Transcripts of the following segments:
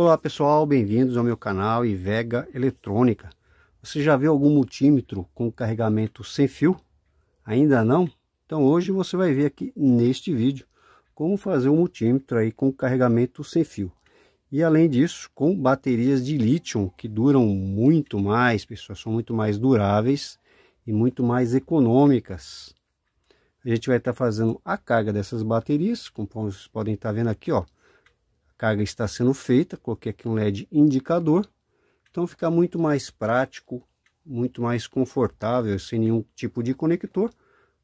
Olá pessoal, bem-vindos ao meu canal Ivega Eletrônica. Você já viu algum multímetro com carregamento sem fio? Ainda não? Então hoje você vai ver aqui neste vídeo como fazer um multímetro aí com carregamento sem fio. E além disso, com baterias de lítio que duram muito mais, pessoal, são muito mais duráveis e muito mais econômicas. A gente vai estar fazendo a carga dessas baterias, como vocês podem estar vendo aqui, ó carga está sendo feita, coloquei aqui um LED indicador, então fica muito mais prático, muito mais confortável, sem nenhum tipo de conector,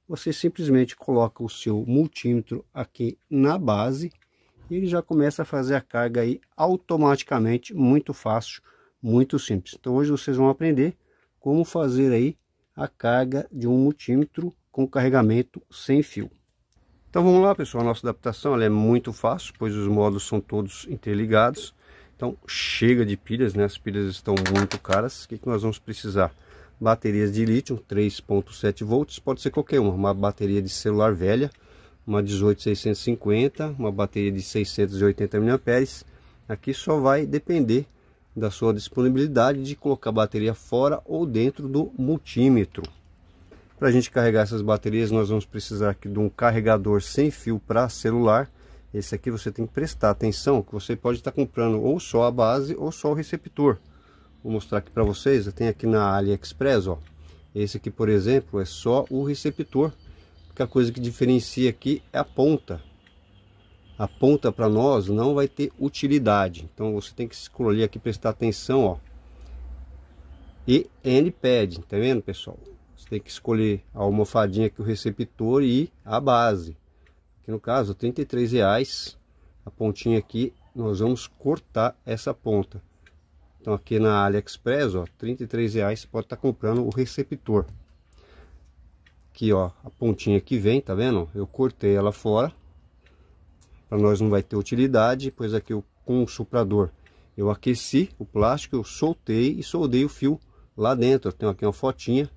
você simplesmente coloca o seu multímetro aqui na base e ele já começa a fazer a carga aí automaticamente, muito fácil, muito simples. Então hoje vocês vão aprender como fazer aí a carga de um multímetro com carregamento sem fio. Então vamos lá pessoal, a nossa adaptação ela é muito fácil, pois os módulos são todos interligados. Então chega de pilhas, né? as pilhas estão muito caras. O que, que nós vamos precisar? Baterias de lítio, 3.7 volts, pode ser qualquer uma. Uma bateria de celular velha, uma 18650, uma bateria de 680 mAh. Aqui só vai depender da sua disponibilidade de colocar a bateria fora ou dentro do multímetro. Para a gente carregar essas baterias, nós vamos precisar aqui de um carregador sem fio para celular. Esse aqui você tem que prestar atenção, que você pode estar tá comprando ou só a base ou só o receptor. Vou mostrar aqui para vocês, Tem aqui na AliExpress, ó. Esse aqui, por exemplo, é só o receptor. Porque a coisa que diferencia aqui é a ponta. A ponta para nós não vai ter utilidade. Então você tem que escolher aqui, prestar atenção, ó. E N-pad, tá vendo, pessoal? Você tem que escolher a almofadinha que o receptor e a base. Aqui no caso, R$ reais A pontinha aqui, nós vamos cortar essa ponta. Então aqui na AliExpress, ó, R$ reais você pode estar tá comprando o receptor. Aqui, ó, a pontinha que vem, tá vendo? Eu cortei ela fora. Para nós não vai ter utilidade, pois aqui eu, com o suprador eu aqueci o plástico, eu soltei e soldei o fio lá dentro. Eu tenho aqui uma fotinha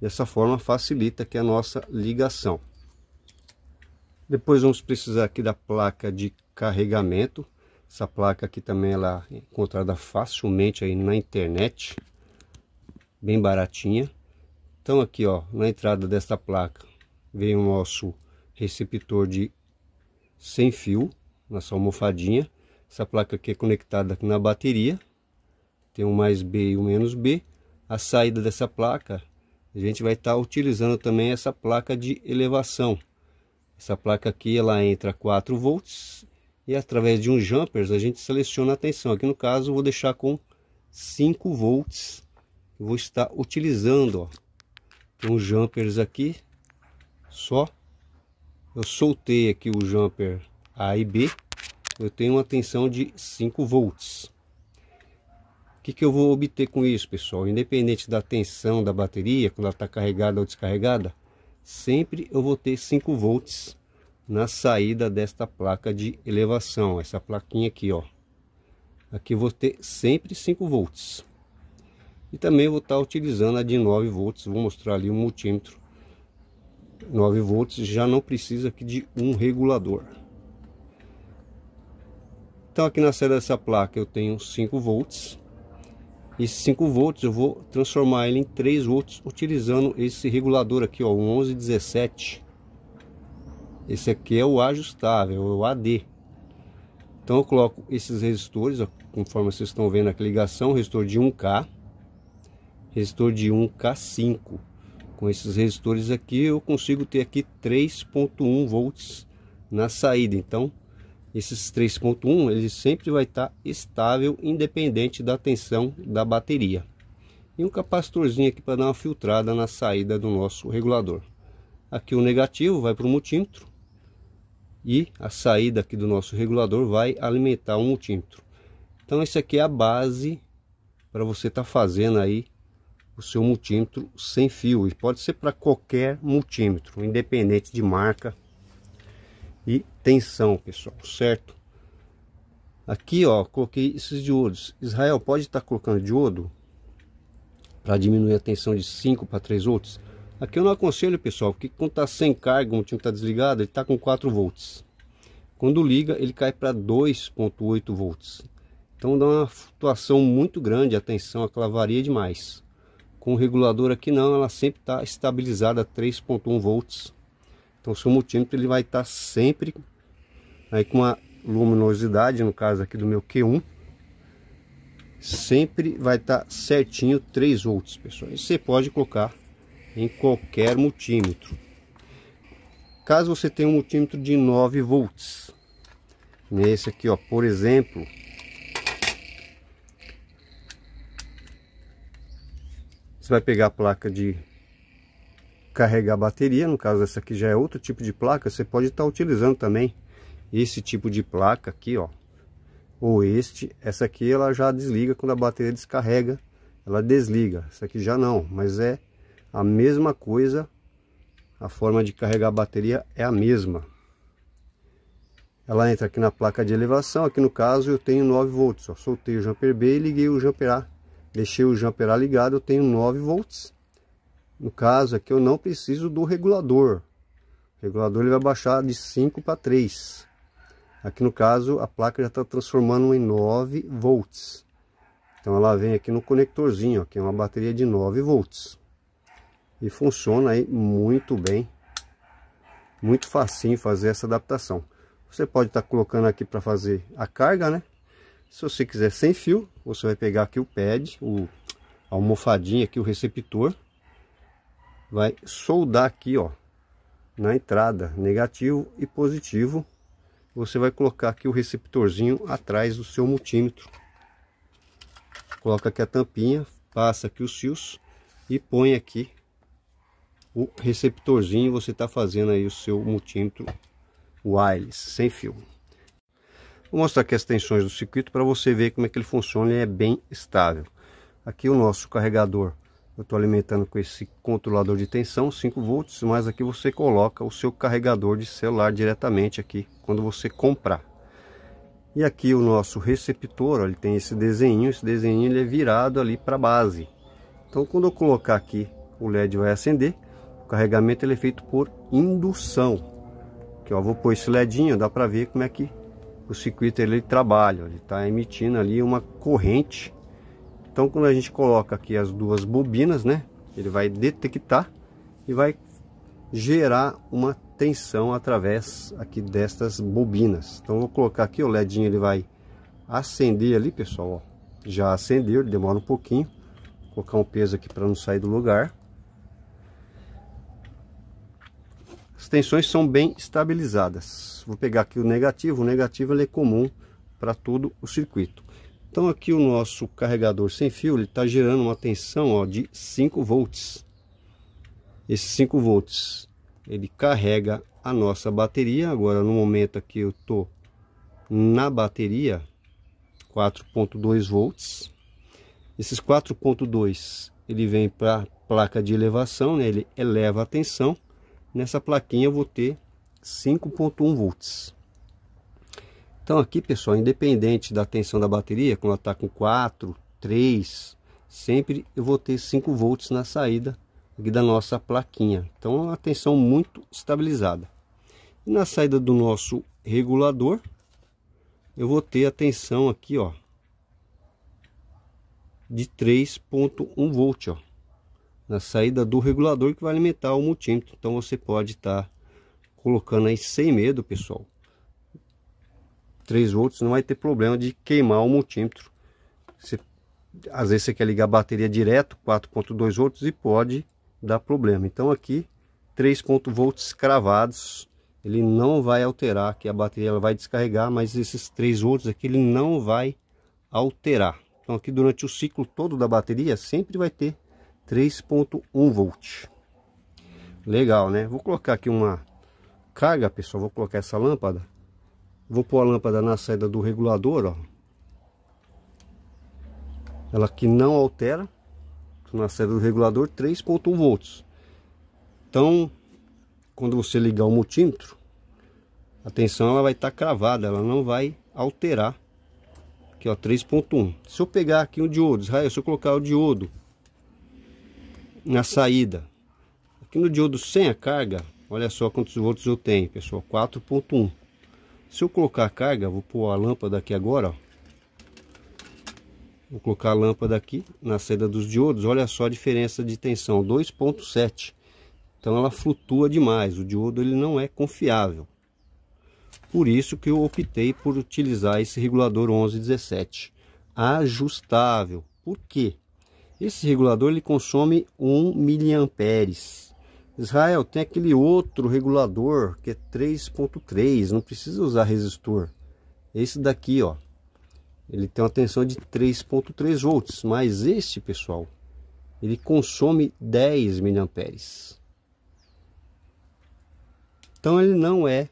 Dessa forma facilita que a nossa ligação. Depois vamos precisar aqui da placa de carregamento. Essa placa aqui também ela é encontrada facilmente aí na internet. Bem baratinha. Então aqui ó, na entrada desta placa vem o nosso receptor de sem fio, nossa almofadinha. Essa placa aqui é conectada na bateria. Tem um mais B e um menos B. A saída dessa placa a gente vai estar tá utilizando também essa placa de elevação. Essa placa aqui, ela entra 4 volts e através de um jumpers a gente seleciona a tensão. Aqui no caso vou deixar com 5 volts. Vou estar utilizando, ó. Tem um jumpers aqui, só. Eu soltei aqui o jumper A e B. Eu tenho uma tensão de 5 volts que, que eu vou obter com isso, pessoal? Independente da tensão da bateria, quando ela está carregada ou descarregada, sempre eu vou ter 5 volts na saída desta placa de elevação, essa plaquinha aqui, ó. Aqui vou ter sempre 5 volts. E também vou estar tá utilizando a de 9 volts, vou mostrar ali o multímetro. 9 volts já não precisa aqui de um regulador. Então aqui na saída dessa placa eu tenho 5 volts esses 5 volts eu vou transformar ele em 3 volts utilizando esse regulador aqui, ó, o 1117. Esse aqui é o ajustável, é o AD. Então eu coloco esses resistores, ó, conforme vocês estão vendo aqui ligação, resistor de 1K, resistor de 1K5. Com esses resistores aqui eu consigo ter aqui 3.1 volts na saída. Então esses 3.1 ele sempre vai estar tá estável independente da tensão da bateria e um capacitorzinho aqui para dar uma filtrada na saída do nosso regulador aqui o negativo vai para o multímetro e a saída aqui do nosso regulador vai alimentar o multímetro então isso aqui é a base para você estar tá fazendo aí o seu multímetro sem fio e pode ser para qualquer multímetro independente de marca e tensão, pessoal, certo? Aqui, ó, coloquei esses diodos. Israel, pode estar tá colocando diodo para diminuir a tensão de 5 para 3 volts? Aqui eu não aconselho, pessoal, porque quando está sem carga, o time está desligado, ele está com 4 volts. Quando liga, ele cai para 2.8 volts. Então dá uma flutuação muito grande, a tensão, aquela varia demais. Com o regulador aqui não, ela sempre está estabilizada a 3.1 volts. Então seu multímetro ele vai estar tá sempre aí com a luminosidade, no caso aqui do meu Q1, sempre vai estar tá certinho 3 volts, pessoal. E você pode colocar em qualquer multímetro. Caso você tenha um multímetro de 9 volts, nesse aqui, ó, por exemplo, você vai pegar a placa de carregar bateria, no caso essa aqui já é outro tipo de placa, você pode estar tá utilizando também esse tipo de placa aqui, ó, ou este, essa aqui ela já desliga quando a bateria descarrega, ela desliga, essa aqui já não, mas é a mesma coisa, a forma de carregar a bateria é a mesma. Ela entra aqui na placa de elevação, aqui no caso eu tenho 9 volts, ó, soltei o jumper B e liguei o jumper A, deixei o jumper A ligado, eu tenho 9 volts. No caso aqui eu não preciso do regulador, o regulador ele vai baixar de 5 para 3 Aqui no caso, a placa já está transformando em 9 volts. Então ela vem aqui no conectorzinho, ó, que é uma bateria de 9 volts. E funciona aí muito bem. Muito facinho fazer essa adaptação. Você pode estar tá colocando aqui para fazer a carga, né? Se você quiser sem fio, você vai pegar aqui o pad, o, a almofadinha aqui, o receptor. Vai soldar aqui, ó, na entrada, negativo e positivo você vai colocar aqui o receptorzinho atrás do seu multímetro. Coloca aqui a tampinha, passa aqui os fios e põe aqui o receptorzinho. Você está fazendo aí o seu multímetro wireless, sem fio. Vou mostrar aqui as tensões do circuito para você ver como é que ele funciona e é bem estável. Aqui o nosso carregador eu estou alimentando com esse controlador de tensão 5 volts mas aqui você coloca o seu carregador de celular diretamente aqui quando você comprar e aqui o nosso receptor ó, ele tem esse desenho esse desenho ele é virado ali para a base então quando eu colocar aqui o LED vai acender o carregamento ele é feito por indução que vou pôr esse ledinho dá para ver como é que o circuito ele trabalha ele está emitindo ali uma corrente então quando a gente coloca aqui as duas bobinas, né? Ele vai detectar e vai gerar uma tensão através aqui destas bobinas. Então vou colocar aqui o ledinho, ele vai acender ali, pessoal, ó. Já acendeu, ele demora um pouquinho. Vou colocar um peso aqui para não sair do lugar. As tensões são bem estabilizadas. Vou pegar aqui o negativo, o negativo é comum para todo o circuito. Então aqui o nosso carregador sem fio, ele está gerando uma tensão ó, de 5 volts. Esses 5 volts, ele carrega a nossa bateria. Agora no momento aqui eu estou na bateria, 4.2 volts. Esses 4.2, ele vem para placa de elevação, né? ele eleva a tensão. Nessa plaquinha eu vou ter 5.1 volts. Então aqui, pessoal, independente da tensão da bateria, quando ela está com 4, 3, sempre eu vou ter 5 volts na saída aqui da nossa plaquinha. Então é uma tensão muito estabilizada. E na saída do nosso regulador, eu vou ter a tensão aqui, ó, de 3.1 volt, ó, na saída do regulador que vai alimentar o multímetro. Então você pode estar tá colocando aí sem medo, pessoal, 3 volts, não vai ter problema de queimar o multímetro. Você, às vezes você quer ligar a bateria direto, 4.2 volts, e pode dar problema. Então aqui, 3 volts cravados, ele não vai alterar, que a bateria vai descarregar, mas esses 3 volts aqui ele não vai alterar. Então aqui durante o ciclo todo da bateria, sempre vai ter 3.1 volt. Legal, né? Vou colocar aqui uma carga, pessoal, vou colocar essa lâmpada Vou pôr a lâmpada na saída do regulador, ó. Ela que não altera. Na saída do regulador, 3.1 volts. Então, quando você ligar o multímetro, a tensão ela vai estar tá cravada, ela não vai alterar. Aqui, ó, 3.1. Se eu pegar aqui um diodo, Israel, se eu colocar o diodo na saída, aqui no diodo sem a carga, olha só quantos volts eu tenho, pessoal, 4.1. Se eu colocar a carga, vou pôr a lâmpada aqui agora, ó. Vou colocar a lâmpada aqui na saída dos diodos. Olha só a diferença de tensão, 2.7. Então ela flutua demais, o diodo ele não é confiável. Por isso que eu optei por utilizar esse regulador 1117 ajustável. Por quê? Esse regulador ele consome 1 miliamperes Israel, tem aquele outro regulador que é 3.3, não precisa usar resistor. Esse daqui, ó, ele tem uma tensão de 3.3 volts, mas este, pessoal, ele consome 10 miliamperes. Então ele não é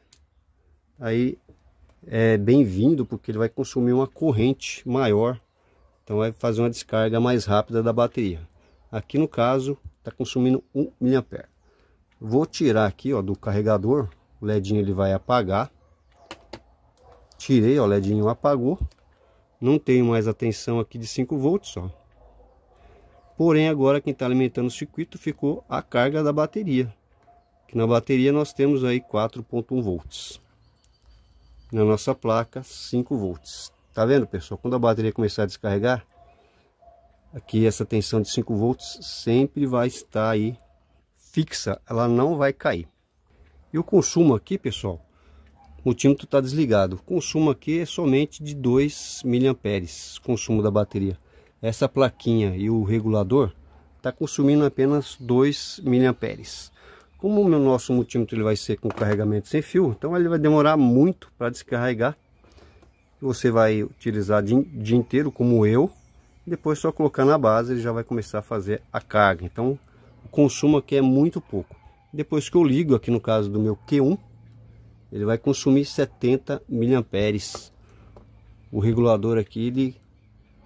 aí é bem-vindo porque ele vai consumir uma corrente maior, então vai fazer uma descarga mais rápida da bateria. Aqui no caso está consumindo 1 mA. Vou tirar aqui, ó, do carregador. O ledinho ele vai apagar. Tirei, ó, o ledinho apagou. Não tenho mais a tensão aqui de 5 volts, ó. Porém, agora quem está alimentando o circuito ficou a carga da bateria. Que na bateria nós temos aí 4.1 volts. Na nossa placa, 5 volts. Tá vendo, pessoal? Quando a bateria começar a descarregar, aqui essa tensão de 5 volts sempre vai estar aí fixa, ela não vai cair. E o consumo aqui, pessoal, o tímetro está desligado. O consumo aqui é somente de 2 mA, consumo da bateria. Essa plaquinha e o regulador está consumindo apenas 2 mA. Como o nosso multímetro ele vai ser com carregamento sem fio, então ele vai demorar muito para descarregar. Você vai utilizar o dia inteiro, como eu. Depois só colocar na base, ele já vai começar a fazer a carga. Então, o consumo aqui é muito pouco. Depois que eu ligo, aqui no caso do meu Q1, ele vai consumir 70 miliamperes. O regulador aqui ele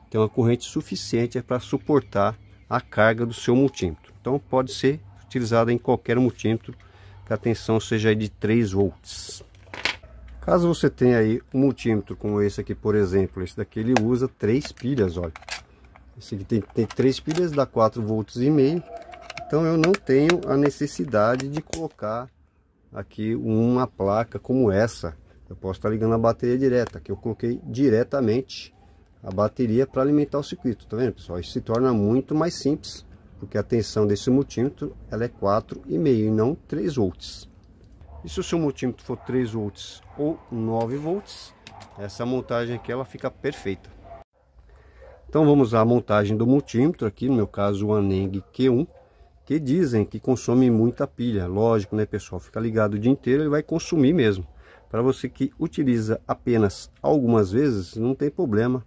tem uma corrente suficiente para suportar a carga do seu multímetro. Então pode ser utilizado em qualquer multímetro que a tensão seja de 3 volts. Caso você tenha aí um multímetro como esse aqui, por exemplo, esse daqui ele usa três pilhas, olha. Esse aqui tem, tem três pilhas, dá 4 volts e meio então eu não tenho a necessidade de colocar aqui uma placa como essa. Eu posso estar ligando a bateria direta, que eu coloquei diretamente a bateria para alimentar o circuito, tá vendo pessoal? Isso se torna muito mais simples, porque a tensão desse multímetro ela é 4,5 e não 3 volts. E se o seu multímetro for 3 volts ou 9 volts, essa montagem aqui ela fica perfeita. Então vamos à montagem do multímetro aqui, no meu caso o Aneng Q1 que dizem que consome muita pilha. Lógico, né, pessoal? Fica ligado o dia inteiro, ele vai consumir mesmo. Para você que utiliza apenas algumas vezes, não tem problema.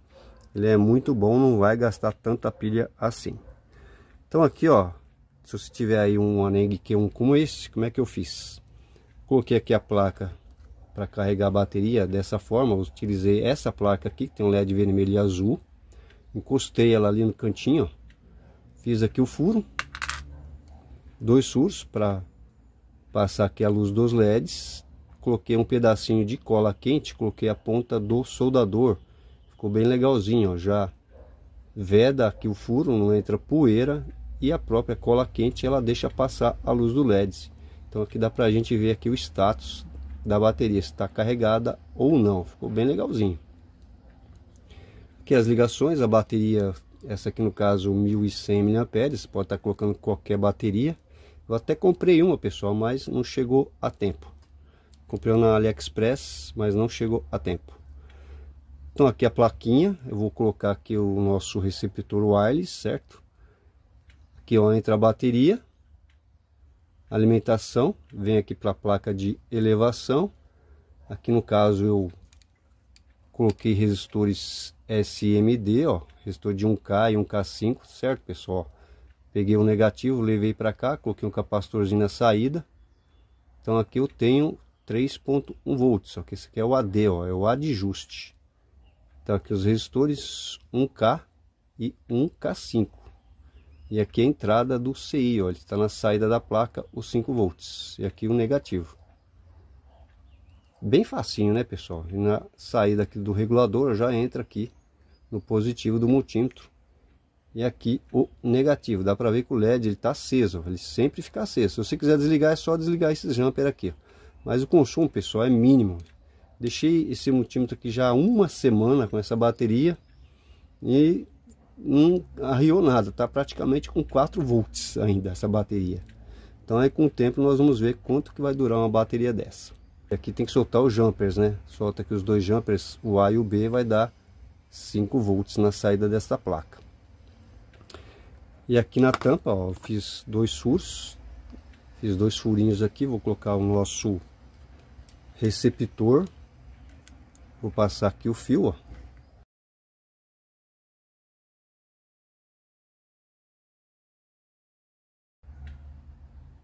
Ele é muito bom, não vai gastar tanta pilha assim. Então aqui, ó, se você tiver aí um Aneng Q1 como esse, como é que eu fiz? Coloquei aqui a placa para carregar a bateria dessa forma, eu utilizei essa placa aqui, que tem um LED vermelho e azul. Encostei ela ali no cantinho, ó. fiz aqui o furo, dois furos para passar aqui a luz dos LEDs. Coloquei um pedacinho de cola quente, coloquei a ponta do soldador. Ficou bem legalzinho, ó, já veda aqui o furo, não entra poeira e a própria cola quente ela deixa passar a luz do LED Então aqui dá para a gente ver aqui o status da bateria, se está carregada ou não. Ficou bem legalzinho. Aqui as ligações, a bateria, essa aqui no caso 1100 mAh, você pode estar tá colocando qualquer bateria. Eu até comprei uma, pessoal, mas não chegou a tempo. Comprei uma na AliExpress, mas não chegou a tempo. Então aqui a plaquinha, eu vou colocar aqui o nosso receptor wireless, certo? Aqui ó, entra a bateria, alimentação, vem aqui para a placa de elevação. Aqui no caso eu coloquei resistores SMD, ó, resistor de 1K e 1K5, certo pessoal? Peguei um negativo, levei para cá, coloquei um capacitorzinho na saída. Então aqui eu tenho 3.1 volts, só que esse aqui é o AD, ó, é o adjuste. ajuste. Então aqui os resistores 1K e 1K5. E aqui é a entrada do CI, ó, ele está na saída da placa, os 5 volts. E aqui o negativo. Bem facinho, né pessoal? E na saída aqui do regulador já entra aqui no positivo do multímetro e aqui o negativo. Dá para ver que o LED está aceso, ele sempre fica aceso. Se você quiser desligar, é só desligar esse jumper aqui. Mas o consumo, pessoal, é mínimo. Deixei esse multímetro aqui já uma semana com essa bateria e não arriou nada. Está praticamente com 4 volts ainda essa bateria. Então aí com o tempo nós vamos ver quanto que vai durar uma bateria dessa. aqui tem que soltar os jumpers, né? Solta aqui os dois jumpers, o A e o B vai dar 5 volts na saída desta placa. E aqui na tampa, ó, fiz dois furos, fiz dois furinhos aqui, vou colocar o nosso receptor, vou passar aqui o fio, ó.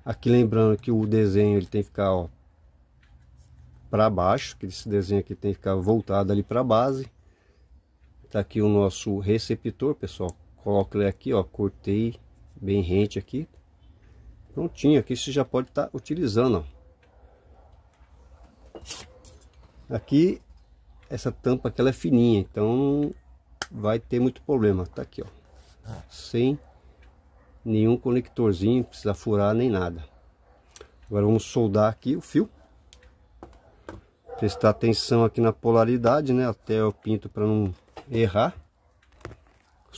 Aqui lembrando que o desenho ele tem que ficar ó, para baixo, que esse desenho aqui tem que ficar voltado ali para a base. Tá aqui o nosso receptor, pessoal, coloco ele aqui, ó, cortei bem rente aqui. Prontinho, aqui você já pode estar tá utilizando, ó. Aqui, essa tampa aqui, ela é fininha, então vai ter muito problema. Tá aqui, ó, sem nenhum conectorzinho, precisa furar nem nada. Agora vamos soldar aqui o fio. Prestar atenção aqui na polaridade, né, até eu pinto para não errar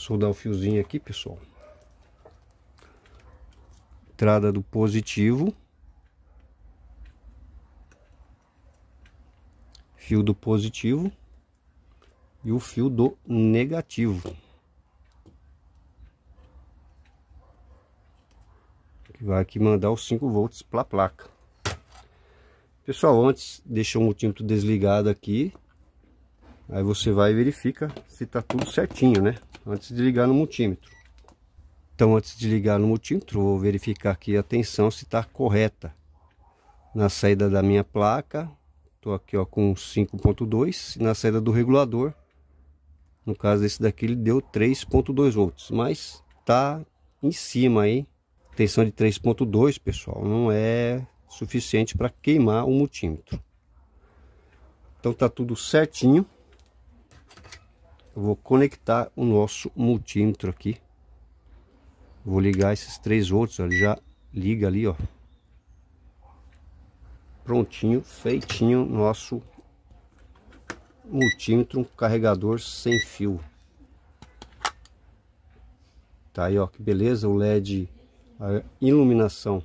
soldar o fiozinho aqui, pessoal. Entrada do positivo. Fio do positivo. E o fio do negativo. Que vai aqui mandar os 5 volts para a placa. Pessoal, antes deixou o tinto desligado aqui. Aí você vai e verifica se tá tudo certinho, né? antes de ligar no multímetro. Então, antes de ligar no multímetro, vou verificar aqui a tensão se está correta. Na saída da minha placa, estou aqui ó, com 5.2, na saída do regulador, no caso desse daqui, ele deu 3.2 volts, mas está em cima aí, tensão de 3.2, pessoal, não é suficiente para queimar o multímetro. Então tá tudo certinho eu vou conectar o nosso multímetro aqui vou ligar esses três outros Ele já liga ali ó prontinho feitinho nosso multímetro um carregador sem fio tá aí ó que beleza o LED a iluminação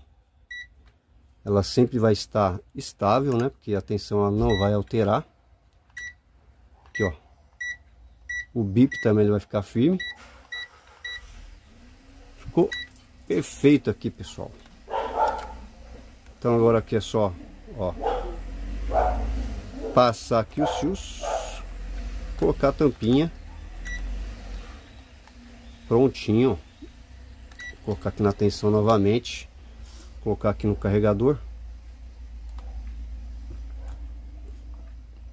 ela sempre vai estar estável né porque a tensão ela não vai alterar O bip também vai ficar firme. Ficou perfeito aqui, pessoal. Então agora aqui é só, ó, passar aqui os fios, colocar a tampinha. Prontinho. Vou colocar aqui na tensão novamente. Colocar aqui no carregador.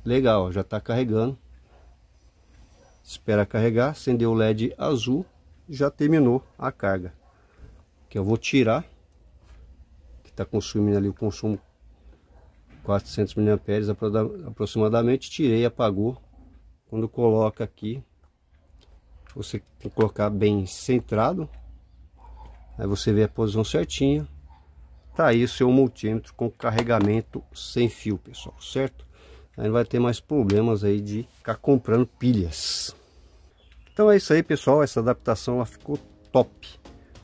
Legal, já está carregando espera carregar, acendeu o LED azul, já terminou a carga. Que eu vou tirar, que está consumindo ali o consumo 400 mAh aproximadamente, tirei, apagou. Quando coloca aqui, você tem que colocar bem centrado, aí você vê a posição certinha. Tá aí o seu multímetro com carregamento sem fio, pessoal, certo? Aí vai ter mais problemas aí de ficar comprando pilhas. Então é isso aí pessoal, essa adaptação ela ficou top.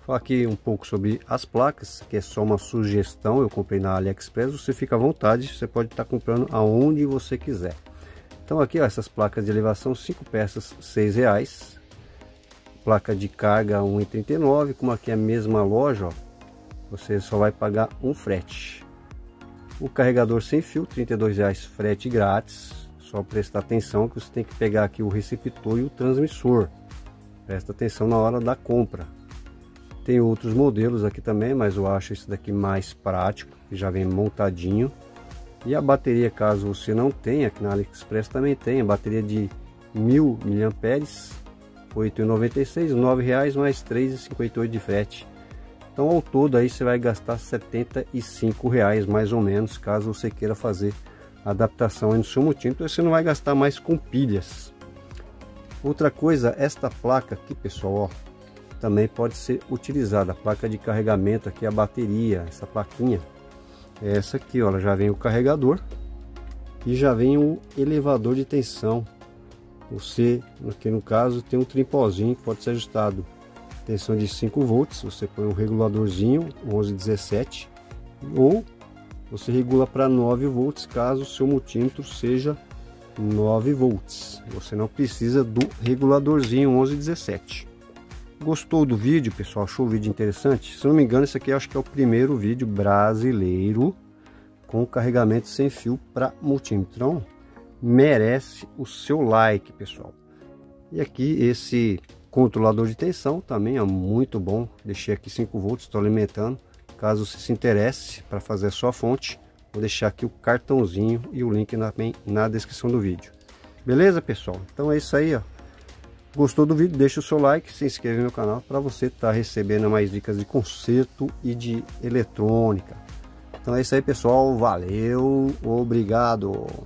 Falar aqui um pouco sobre as placas, que é só uma sugestão, eu comprei na AliExpress, você fica à vontade, você pode estar comprando aonde você quiser. Então aqui ó, essas placas de elevação, 5 peças, 6 reais. Placa de carga 1,39, como aqui é a mesma loja, ó, você só vai pagar um frete. O carregador sem fio, R$ reais frete grátis. Só prestar atenção que você tem que pegar aqui o receptor e o transmissor. Presta atenção na hora da compra. Tem outros modelos aqui também, mas eu acho esse daqui mais prático, já vem montadinho. E a bateria, caso você não tenha, aqui na AliExpress também tem, a bateria de 1000 mAh, R$ 8,96, R$ 9,00 mais R$ 3,58 de frete. Então ao todo aí você vai gastar 75 reais mais ou menos, caso você queira fazer a adaptação no seu multímetro, você não vai gastar mais com pilhas. Outra coisa, esta placa aqui pessoal, ó, também pode ser utilizada, a placa de carregamento aqui, a bateria, essa plaquinha, é essa aqui, ó, já vem o carregador e já vem o elevador de tensão, você, aqui no caso, tem um tripózinho que pode ser ajustado eles de 5 volts, você põe um reguladorzinho 1117 ou você regula para 9 volts caso o seu multímetro seja 9 volts. Você não precisa do reguladorzinho 1117. Gostou do vídeo, pessoal? Achou o vídeo interessante? Se não me engano, esse aqui acho que é o primeiro vídeo brasileiro com carregamento sem fio para multímetro. Então, merece o seu like, pessoal. E aqui esse Controlador de tensão também é muito bom. Deixei aqui 5 volts, estou alimentando. Caso você se interesse para fazer a sua fonte, vou deixar aqui o cartãozinho e o link na, na descrição do vídeo. Beleza, pessoal? Então é isso aí, ó. Gostou do vídeo? Deixa o seu like, se inscreve no canal para você estar tá recebendo mais dicas de concerto e de eletrônica. Então é isso aí, pessoal. Valeu, obrigado.